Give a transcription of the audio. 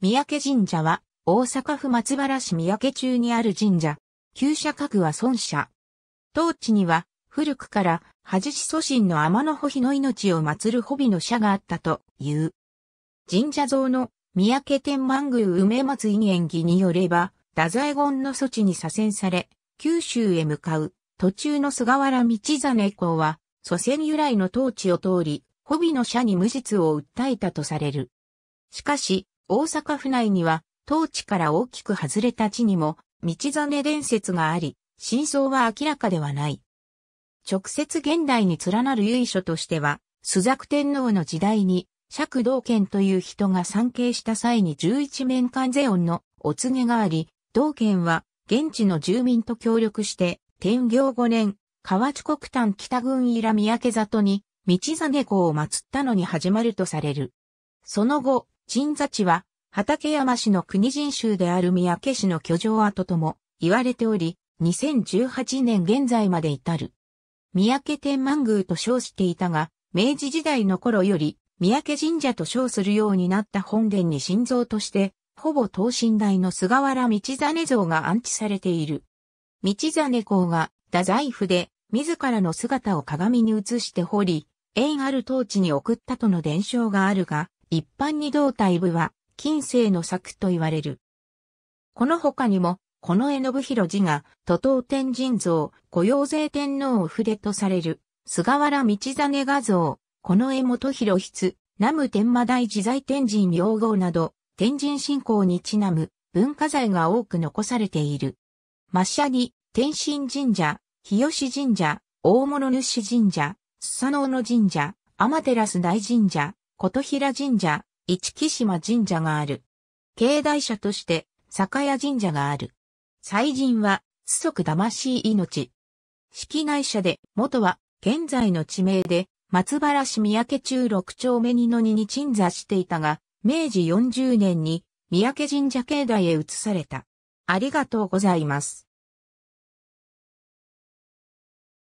三宅神社は、大阪府松原市三宅中にある神社。旧社格は孫社。当地には、古くから、恥し祖神の天の保比の命を祀る穂比の社があったという。神社像の三宅天満宮梅松院演技によれば、太宰権の措置に左遷され、九州へ向かう途中の菅原道真公は、祖先由来の統治を通り、穂備の社に無実を訴えたとされる。しかし、大阪府内には、当地から大きく外れた地にも、道真伝説があり、真相は明らかではない。直接現代に連なる由緒としては、朱雀天皇の時代に、釈道賢という人が参詣した際に十一面観世音のお告げがあり、道賢は現地の住民と協力して、天行5年、河内国丹北郡伊良三宅里に、道真公を祀ったのに始まるとされる。その後、鎮座地は、畠山氏の国人衆である三宅氏の居城跡とも言われており、2018年現在まで至る。三宅天満宮と称していたが、明治時代の頃より三宅神社と称するようになった本殿に心臓として、ほぼ等身大の菅原道真像が安置されている。道真公が太宰府で自らの姿を鏡に映して彫り、縁ある当地に送ったとの伝承があるが、一般に胴体部は近世の作と言われる。この他にも、この絵信広寺が、徒党天神像、御用税天皇を筆とされる、菅原道真画像、この絵元広筆、南無天馬大自在天神用号など、天神信仰にちなむ文化財が多く残されている。抹茶に、天神神社、日吉神社、大物主神社、須佐野の神社、天照大神社、琴平神社、市木島神社がある。境内社として、酒屋神社がある。祭神は、祖足魂命。式内社で、元は、現在の地名で、松原市三宅中六丁目二の二に鎮座していたが、明治40年に、三宅神社境内へ移された。ありがとうございます。